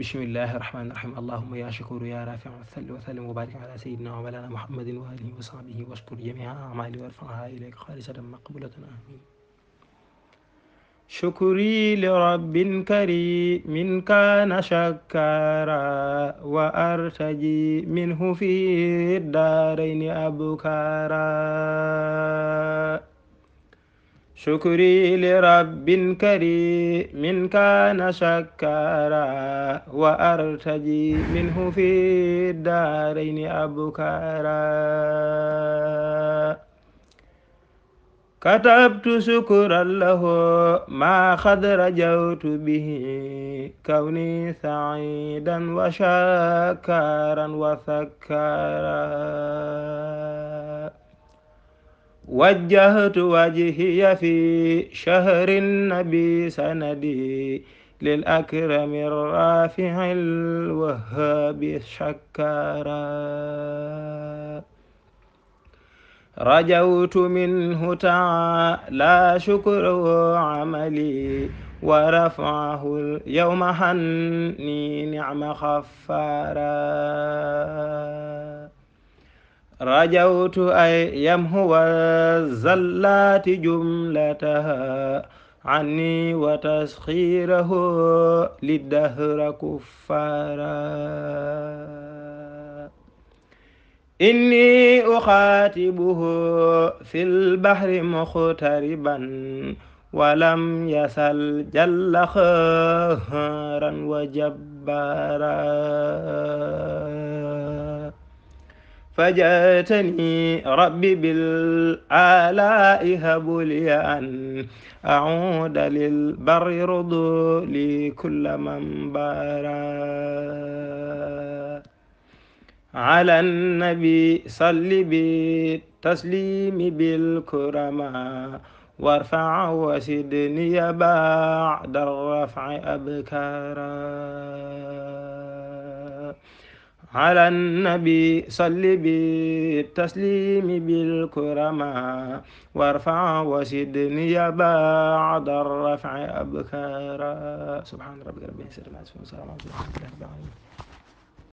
بسم الله الرحمن الرحيم اللهم يا شكور يا رافع وثل وسلم وبارك على سيدنا ومولانا محمد وآله وصحبه واشكر جميع أعمالي وارفعها إليك خالصة مقبولة آمين شكري لرب كريم كان شكرا وأرتجي منه في الدارين أبكارا شكري لرب كريم كان شكرا وأرتجي منه في الدارين أبكارا كتبت شكرا له ما قد رجوت به كوني سعيدا وشكرا وسكارا وجهت وجهي في شهر النبي سندي للأكرم الرافع الوهاب الشكارا رجوت منه تعالى شكره عملي ورفعه اليوم حني نعم خفارا رجوت أن هو الزلات جملتها عني وتسخيره للدهر كفارا إني أخاطبه في البحر مختربا ولم يسل جل خارا وجبارا فجاتني ربي بالآلاء هب لي أن أعود للبر رضو لي كل من بارا على النبي صل بالتسليم بالكرما وارفع وسدني بعد الرفع أبكارا على النبي صل بالتسليم بالكرما وارفع وسدني بعد الرفع أبكارا سبحان ربك رب العزة عما يصفون وسلام على